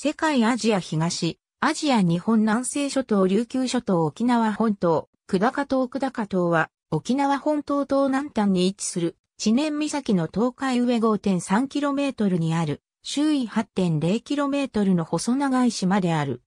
世界アジア東、アジア日本南西諸島琉球諸島沖縄本島、久高島久高島は沖縄本島東南端に位置する知念岬の東海上 5.3km にある周囲 8.0km の細長い島である。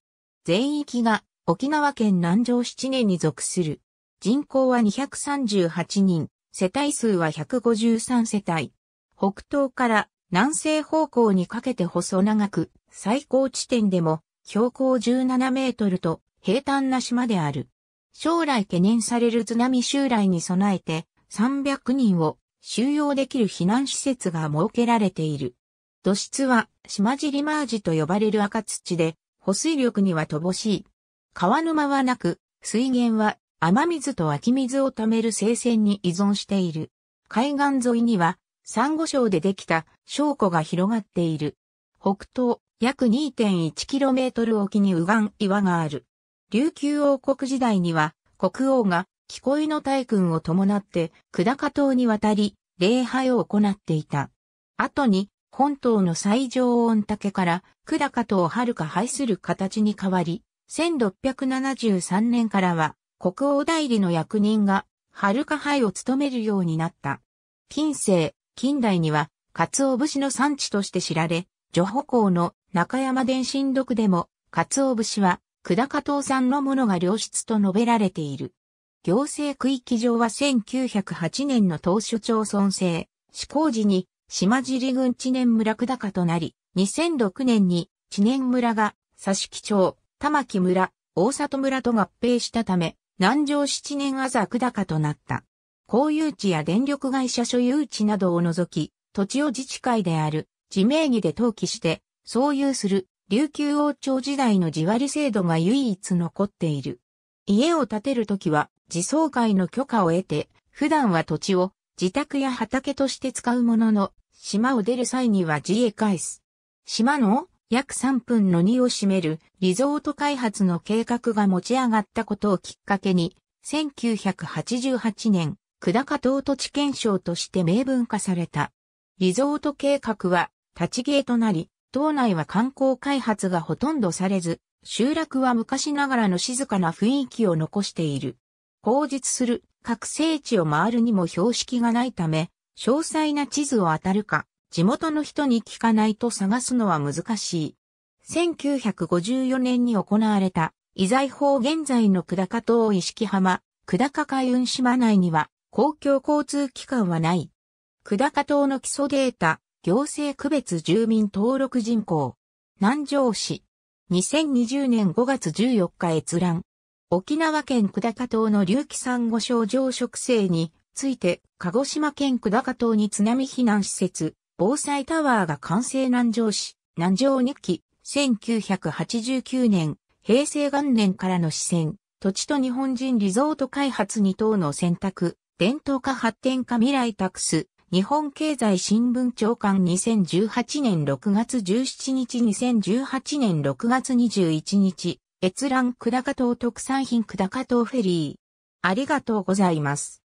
全域が沖縄県南城7年に属する。人口は238人、世帯数は153世帯。北東から南西方向にかけて細長く、最高地点でも標高17メートルと平坦な島である。将来懸念される津波襲来に備えて300人を収容できる避難施設が設けられている。土質は島尻マージと呼ばれる赤土で保水力には乏しい。川沼はなく、水源は雨水と湧き水を貯める生鮮に依存している。海岸沿いには珊瑚礁でできた礁湖が広がっている。北東約 2.1km 沖に右岸岩がある。琉球王国時代には国王がこえの大君を伴って久高島に渡り礼拝を行っていた。後に本島の最上御嶽から久高島を遥か廃する形に変わり、1673年からは国王代理の役人が遥か廃を務めるようになった。近世、近代には、鰹節の産地として知られ、女保港の中山電信録でも、鰹節は、久高島産のものが良質と述べられている。行政区域上は1908年の当初町村制、施行時に島尻郡知念村久高となり、2006年に知念村が佐敷町、玉木村、大里村と合併したため、南城七年あざ久高となった。公有地や電力会社所有地などを除き、土地を自治会である、自名義で登記して、そう有する、琉球王朝時代の地割り制度が唯一残っている。家を建てるときは、自走会の許可を得て、普段は土地を自宅や畑として使うものの、島を出る際には自へ返す。島の約3分の2を占めるリゾート開発の計画が持ち上がったことをきっかけに、1988年、久高島土地検証として明文化された。リゾート計画は立ち消えとなり、島内は観光開発がほとんどされず、集落は昔ながらの静かな雰囲気を残している。口述する各聖地を回るにも標識がないため、詳細な地図を当たるか、地元の人に聞かないと探すのは難しい。1954年に行われた、遺財法現在の久高島意識浜、久高海運島内には、公共交通機関はない。久高島の基礎データ、行政区別住民登録人口。南城市。2020年5月14日閲覧。沖縄県久高島の隆起産後症状植生について、鹿児島県久高島に津波避難施設、防災タワーが完成南城市、南城2期、1989年、平成元年からの視線、土地と日本人リゾート開発2等の選択、伝統化発展化未来タクス、日本経済新聞長官2018年6月17日2018年6月21日、閲覧久高島特産品久高島フェリー。ありがとうございます。